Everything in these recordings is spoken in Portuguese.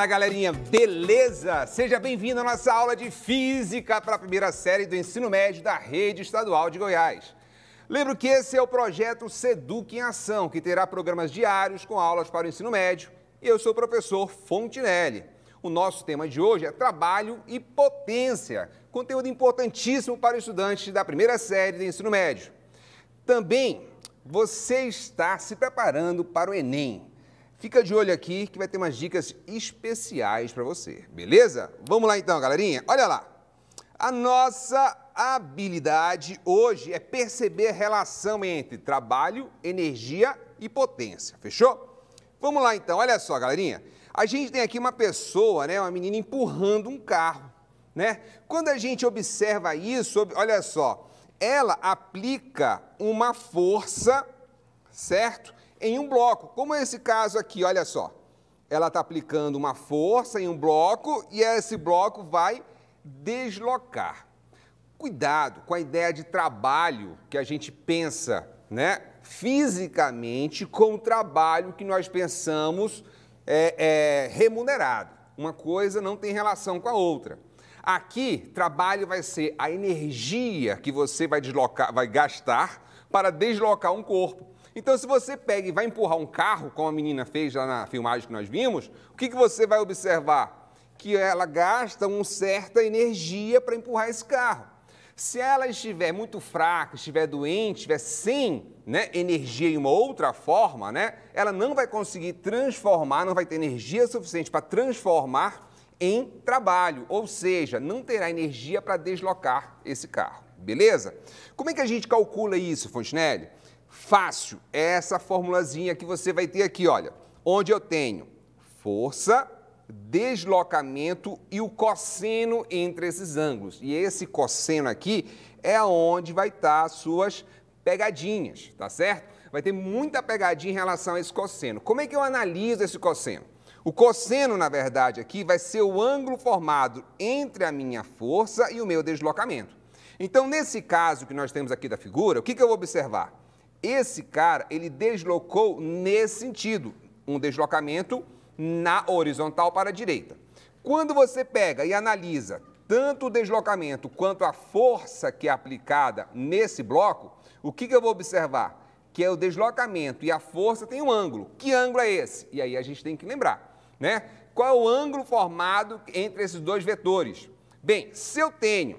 Fala galerinha, beleza? Seja bem-vindo à nossa aula de Física para a primeira série do ensino médio da Rede Estadual de Goiás. Lembro que esse é o projeto Seduc em Ação, que terá programas diários com aulas para o ensino médio. Eu sou o professor Fontinelli. O nosso tema de hoje é trabalho e potência, conteúdo importantíssimo para os estudantes da primeira série do ensino médio. Também você está se preparando para o Enem. Fica de olho aqui que vai ter umas dicas especiais para você, beleza? Vamos lá então, galerinha. Olha lá. A nossa habilidade hoje é perceber a relação entre trabalho, energia e potência, fechou? Vamos lá então, olha só, galerinha. A gente tem aqui uma pessoa, né, uma menina empurrando um carro, né? Quando a gente observa isso, olha só, ela aplica uma força, certo? em um bloco, como esse caso aqui, olha só. Ela está aplicando uma força em um bloco e esse bloco vai deslocar. Cuidado com a ideia de trabalho que a gente pensa, né? Fisicamente, com o trabalho que nós pensamos é, é, remunerado. Uma coisa não tem relação com a outra. Aqui, trabalho vai ser a energia que você vai deslocar, vai gastar para deslocar um corpo. Então, se você pega e vai empurrar um carro, como a menina fez lá na filmagem que nós vimos, o que, que você vai observar? Que ela gasta uma certa energia para empurrar esse carro. Se ela estiver muito fraca, estiver doente, estiver sem né, energia em uma outra forma, né, ela não vai conseguir transformar, não vai ter energia suficiente para transformar em trabalho, ou seja, não terá energia para deslocar esse carro, beleza? Como é que a gente calcula isso, Fontenelle? Fácil, é essa formulazinha que você vai ter aqui, olha. Onde eu tenho força, deslocamento e o cosseno entre esses ângulos. E esse cosseno aqui é onde vai estar tá as suas pegadinhas, tá certo? Vai ter muita pegadinha em relação a esse cosseno. Como é que eu analiso esse cosseno? O cosseno, na verdade, aqui vai ser o ângulo formado entre a minha força e o meu deslocamento. Então, nesse caso que nós temos aqui da figura, o que, que eu vou observar? Esse cara, ele deslocou nesse sentido, um deslocamento na horizontal para a direita. Quando você pega e analisa tanto o deslocamento quanto a força que é aplicada nesse bloco, o que, que eu vou observar? Que é o deslocamento e a força tem um ângulo. Que ângulo é esse? E aí a gente tem que lembrar, né? Qual é o ângulo formado entre esses dois vetores? Bem, se eu tenho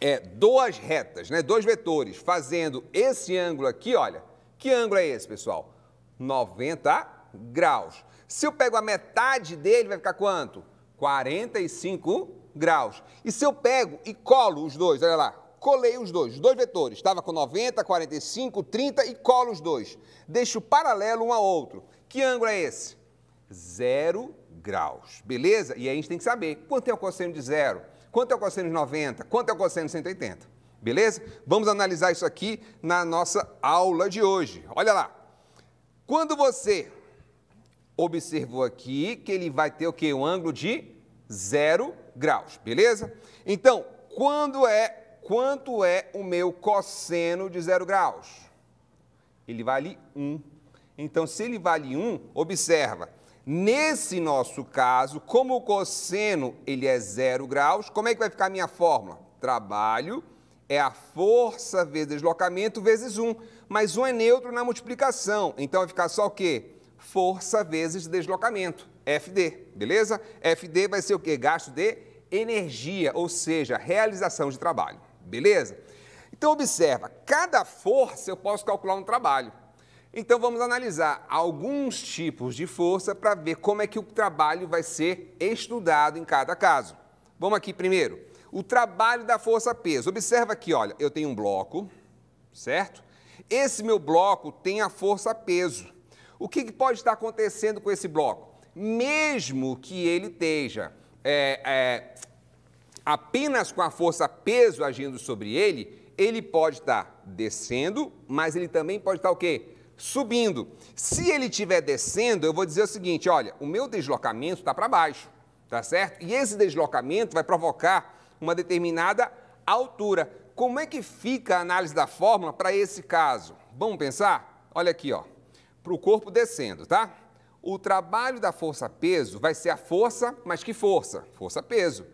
é, duas retas, né, dois vetores, fazendo esse ângulo aqui, olha, que ângulo é esse, pessoal? 90 graus. Se eu pego a metade dele, vai ficar quanto? 45 graus. E se eu pego e colo os dois, olha lá, colei os dois, os dois vetores, estava com 90, 45, 30 e colo os dois. Deixo paralelo um ao outro. Que ângulo é esse? Zero graus, beleza? E aí a gente tem que saber quanto é o cosseno de zero quanto é o cosseno de 90, quanto é o cosseno de 180. Beleza? Vamos analisar isso aqui na nossa aula de hoje. Olha lá. Quando você observou aqui que ele vai ter o quê? Um ângulo de 0 graus, beleza? Então, quando é, quanto é o meu cosseno de 0 graus? Ele vale 1. Um. Então, se ele vale 1, um, observa, Nesse nosso caso, como o cosseno ele é zero graus, como é que vai ficar a minha fórmula? Trabalho é a força vezes deslocamento vezes 1. Mas 1 é neutro na multiplicação, então vai ficar só o quê? Força vezes deslocamento, FD, beleza? FD vai ser o quê? Gasto de energia, ou seja, realização de trabalho, beleza? Então observa, cada força eu posso calcular um trabalho. Então vamos analisar alguns tipos de força para ver como é que o trabalho vai ser estudado em cada caso. Vamos aqui primeiro, o trabalho da força peso. Observa aqui, olha, eu tenho um bloco, certo? Esse meu bloco tem a força peso. O que, que pode estar acontecendo com esse bloco? Mesmo que ele esteja é, é, apenas com a força peso agindo sobre ele, ele pode estar descendo, mas ele também pode estar o quê? subindo. Se ele estiver descendo, eu vou dizer o seguinte: olha, o meu deslocamento está para baixo, tá certo? E esse deslocamento vai provocar uma determinada altura. Como é que fica a análise da fórmula para esse caso? Vamos pensar? Olha aqui, ó. Para o corpo descendo, tá? O trabalho da força peso vai ser a força, mas que força? Força peso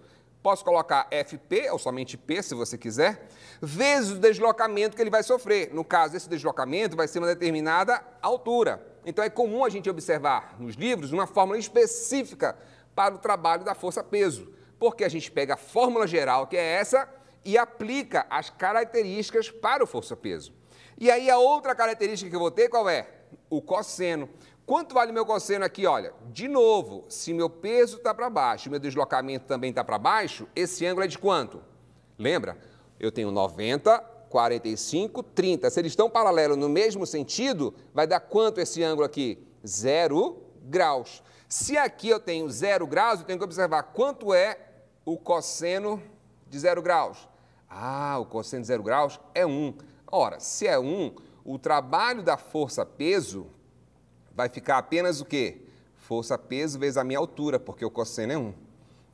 posso colocar FP, ou somente P, se você quiser, vezes o deslocamento que ele vai sofrer. No caso, esse deslocamento vai ser uma determinada altura. Então, é comum a gente observar nos livros uma fórmula específica para o trabalho da força-peso, porque a gente pega a fórmula geral, que é essa, e aplica as características para o força-peso. E aí, a outra característica que eu vou ter, qual é? O cosseno. Quanto vale meu cosseno aqui? Olha, de novo, se meu peso está para baixo, meu deslocamento também está para baixo, esse ângulo é de quanto? Lembra? Eu tenho 90, 45, 30. Se eles estão paralelos no mesmo sentido, vai dar quanto esse ângulo aqui? Zero graus. Se aqui eu tenho zero graus, eu tenho que observar quanto é o cosseno de zero graus. Ah, o cosseno de zero graus é 1. Ora, se é 1, o trabalho da força-peso vai ficar apenas o quê? Força peso vezes a minha altura, porque o cosseno é 1.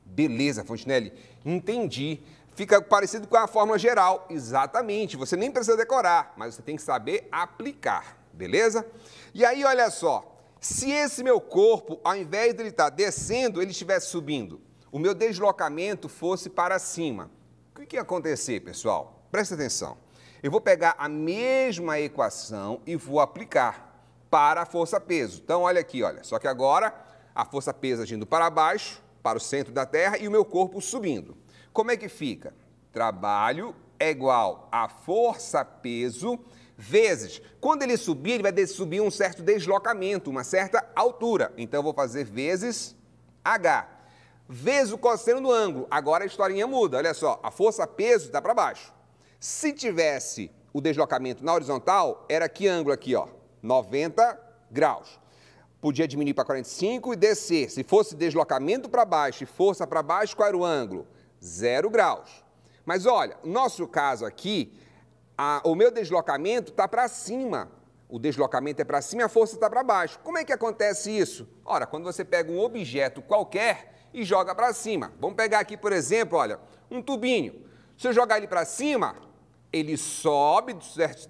Beleza, Fontinelli, entendi. Fica parecido com a fórmula geral. Exatamente, você nem precisa decorar, mas você tem que saber aplicar, beleza? E aí, olha só, se esse meu corpo, ao invés de ele estar tá descendo, ele estivesse subindo, o meu deslocamento fosse para cima, o que ia acontecer, pessoal? Presta atenção. Eu vou pegar a mesma equação e vou aplicar para a força peso. Então, olha aqui, olha. Só que agora a força peso agindo para baixo, para o centro da Terra e o meu corpo subindo. Como é que fica? Trabalho é igual a força peso vezes. Quando ele subir, ele vai subir um certo deslocamento, uma certa altura. Então, eu vou fazer vezes H. Vezes o cosseno do ângulo. Agora a historinha muda. Olha só, a força peso está para baixo. Se tivesse o deslocamento na horizontal, era que ângulo aqui, ó? 90 graus. Podia diminuir para 45 e descer. Se fosse deslocamento para baixo e força para baixo, qual era o ângulo? Zero graus. Mas olha, nosso caso aqui, a, o meu deslocamento está para cima. O deslocamento é para cima e a força está para baixo. Como é que acontece isso? Ora, quando você pega um objeto qualquer e joga para cima. Vamos pegar aqui, por exemplo, olha, um tubinho. Se eu jogar ele para cima, ele sobe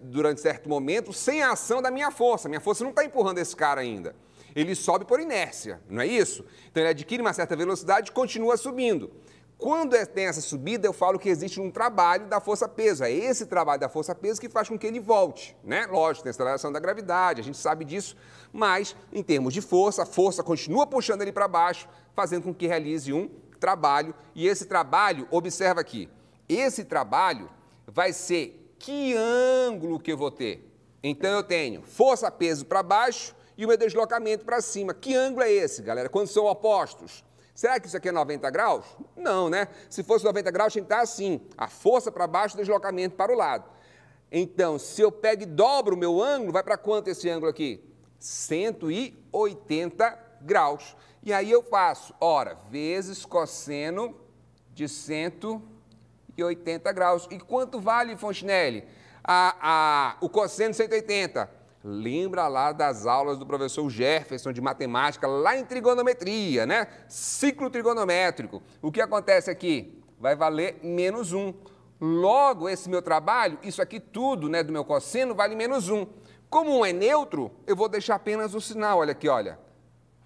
durante certo momento sem a ação da minha força. Minha força não está empurrando esse cara ainda. Ele sobe por inércia, não é isso? Então ele adquire uma certa velocidade e continua subindo. Quando é, tem essa subida, eu falo que existe um trabalho da força-peso. É esse trabalho da força-peso que faz com que ele volte, né? Lógico, tem a aceleração da gravidade, a gente sabe disso, mas em termos de força, a força continua puxando ele para baixo, fazendo com que realize um trabalho. E esse trabalho, observa aqui, esse trabalho vai ser que ângulo que eu vou ter. Então eu tenho força peso para baixo e o meu deslocamento para cima. Que ângulo é esse, galera? Quando são opostos? Será que isso aqui é 90 graus? Não, né? Se fosse 90 graus, tinha que estar assim: a força para baixo, o deslocamento para o lado. Então, se eu pego e dobro o meu ângulo, vai para quanto esse ângulo aqui? 180 graus. E aí eu faço, ora, vezes cosseno de 180. 180 graus. E quanto vale, Fontinelli? A, a, o cosseno 180. Lembra lá das aulas do professor Jefferson de matemática, lá em trigonometria, né? Ciclo trigonométrico. O que acontece aqui? Vai valer menos 1. Logo, esse meu trabalho, isso aqui tudo né, do meu cosseno, vale menos 1. Como 1 é neutro, eu vou deixar apenas o sinal. Olha aqui, olha.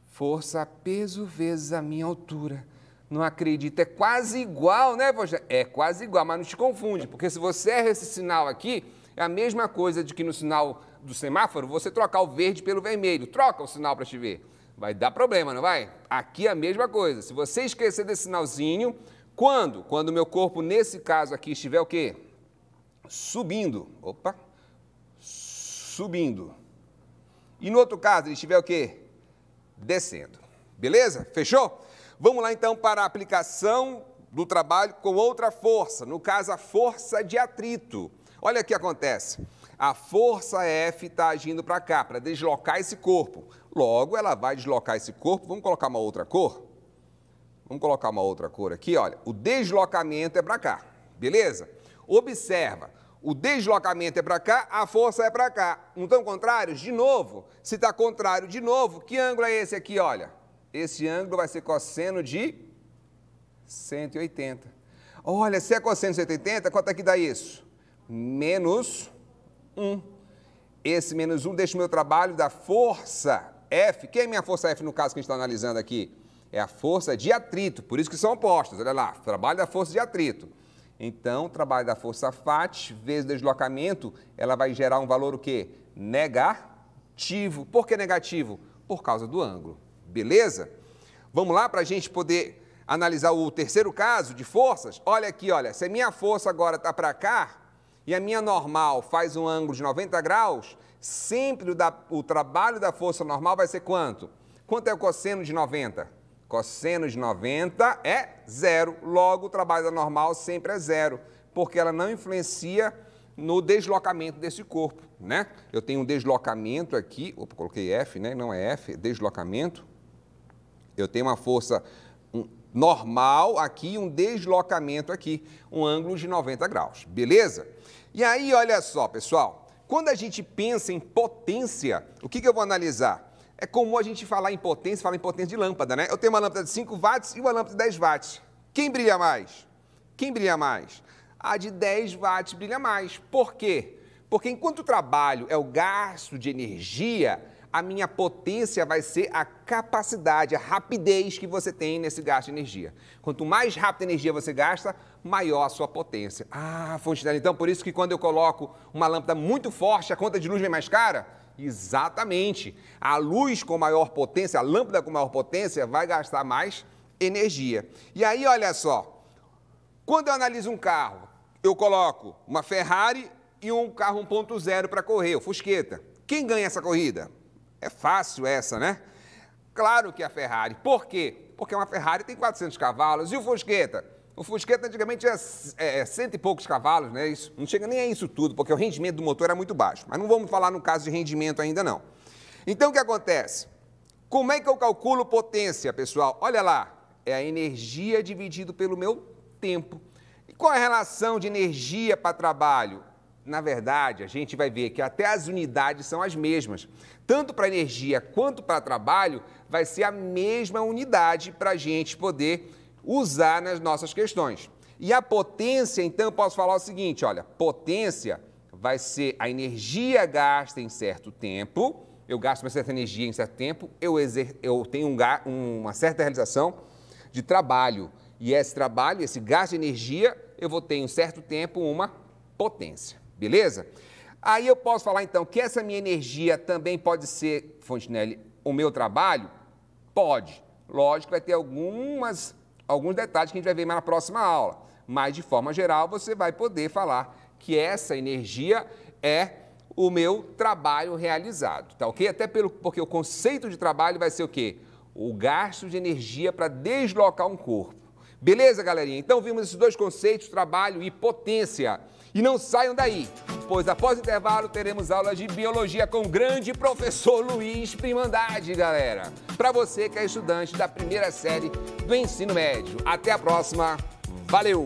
Força peso vezes a minha altura não acredita. É quase igual, né, Evangelho? É quase igual, mas não te confunde, porque se você erra esse sinal aqui, é a mesma coisa de que no sinal do semáforo você trocar o verde pelo vermelho. Troca o sinal para te ver. Vai dar problema, não vai? Aqui é a mesma coisa. Se você esquecer desse sinalzinho, quando? Quando o meu corpo, nesse caso aqui, estiver o quê? Subindo. Opa! Subindo. E no outro caso, ele estiver o quê? Descendo. Beleza? Fechou? Vamos lá então para a aplicação do trabalho com outra força, no caso a força de atrito. Olha o que acontece. A força F está agindo para cá, para deslocar esse corpo. Logo, ela vai deslocar esse corpo. Vamos colocar uma outra cor? Vamos colocar uma outra cor aqui, olha. O deslocamento é para cá, beleza? Observa, o deslocamento é para cá, a força é para cá. Não estão contrários? De novo. Se está contrário de novo, que ângulo é esse aqui, olha? esse ângulo vai ser cosseno de 180. Olha, se é cosseno de 180, quanto é que dá isso? Menos 1. Esse menos 1 deixa o meu trabalho da força F. Quem é minha força F no caso que a gente está analisando aqui? É a força de atrito, por isso que são opostas. Olha lá, trabalho da força de atrito. Então, o trabalho da força FAT vezes deslocamento, ela vai gerar um valor o quê? Negativo. Por que negativo? Por causa do ângulo. Beleza? Vamos lá para a gente poder analisar o terceiro caso de forças? Olha aqui, olha, se a minha força agora está para cá e a minha normal faz um ângulo de 90 graus, sempre o, da, o trabalho da força normal vai ser quanto? Quanto é o cosseno de 90? Cosseno de 90 é zero, logo o trabalho da normal sempre é zero, porque ela não influencia no deslocamento desse corpo, né? Eu tenho um deslocamento aqui, opa, coloquei F, né? Não é F, é deslocamento eu tenho uma força normal aqui um deslocamento aqui, um ângulo de 90 graus, beleza? E aí, olha só, pessoal, quando a gente pensa em potência, o que, que eu vou analisar? É comum a gente falar em potência, falar em potência de lâmpada, né? Eu tenho uma lâmpada de 5 watts e uma lâmpada de 10 watts. Quem brilha mais? Quem brilha mais? A de 10 watts brilha mais. Por quê? Porque enquanto o trabalho é o gasto de energia, a minha potência vai ser a capacidade, a rapidez que você tem nesse gasto de energia. Quanto mais rápida energia você gasta, maior a sua potência. Ah, Fontenelle, então por isso que quando eu coloco uma lâmpada muito forte, a conta de luz vem mais cara? Exatamente. A luz com maior potência, a lâmpada com maior potência, vai gastar mais energia. E aí, olha só, quando eu analiso um carro, eu coloco uma Ferrari e um carro 1.0 para correr, o Fusqueta. Quem ganha essa corrida? É fácil essa, né? Claro que a Ferrari. Por quê? Porque uma Ferrari tem 400 cavalos. E o Fusqueta? O Fusqueta antigamente é, é, é, cento e poucos cavalos, né? Isso, não chega nem a isso tudo, porque o rendimento do motor era muito baixo. Mas não vamos falar no caso de rendimento ainda, não. Então, o que acontece? Como é que eu calculo potência, pessoal? Olha lá, é a energia dividido pelo meu tempo. E qual é a relação de energia para trabalho? na verdade, a gente vai ver que até as unidades são as mesmas. Tanto para energia quanto para trabalho, vai ser a mesma unidade para a gente poder usar nas nossas questões. E a potência, então, eu posso falar o seguinte: olha, potência vai ser a energia gasta em certo tempo. Eu gasto uma certa energia em certo tempo, eu, exer eu tenho um uma certa realização de trabalho. E esse trabalho, esse gasto de energia, eu vou ter em um certo tempo uma potência. Beleza? Aí eu posso falar então que essa minha energia também pode ser, Fontenelle, o meu trabalho? Pode. Lógico, vai ter algumas, alguns detalhes que a gente vai ver mais na próxima aula. Mas, de forma geral, você vai poder falar que essa energia é o meu trabalho realizado, tá ok? Até pelo, porque o conceito de trabalho vai ser o quê? O gasto de energia para deslocar um corpo. Beleza, galerinha? Então vimos esses dois conceitos, trabalho e potência. E não saiam daí, pois após o intervalo teremos aula de biologia com o grande professor Luiz Primandade, galera. Para você que é estudante da primeira série do ensino médio. Até a próxima. Valeu!